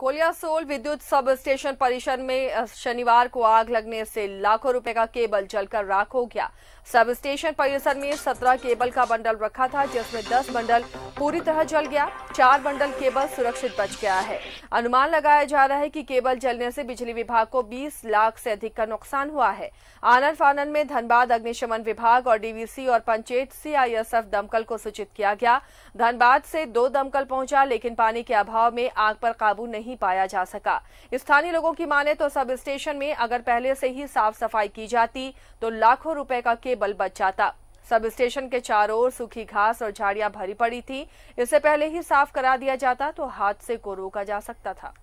कोलियासोल विद्युत sub station परिसर में शनिवार को आग लगने से लाखों रुपए का केबल जलकर राख हो गया सब स्टेशन परिसर में 17 केबल का बंडल रखा था जिसमें 10 बंडल पूरी तरह जल गया चार बंडल केबल सुरक्षित बच गया है अनुमान लगाया जा रहा है कि केबल जलने से बिजली विभाग को 20 लाख से अधिक का नुकसान हुआ है आनंद फानंद में धनबाद अग्निशमन विभाग और डीवीसी और पंचायत सीआईएसएफ दमकल को सूचित किया गया धनबाद से दो दमकल पहुंचा लेकिन पानी के अभाव में आग पर काबू नहीं नहीं पाया जा सका स्थानीय लोगों की माने तो सब स्टेशन में अगर पहले से ही साफ सफाई की जाती तो लाखों रुपए का केबल बच जाता सब स्टेशन के चारों ओर सूखी घास और झाड़ियां भरी पड़ी थी इससे पहले ही साफ करा दिया जाता तो हादसे को रोका जा सकता था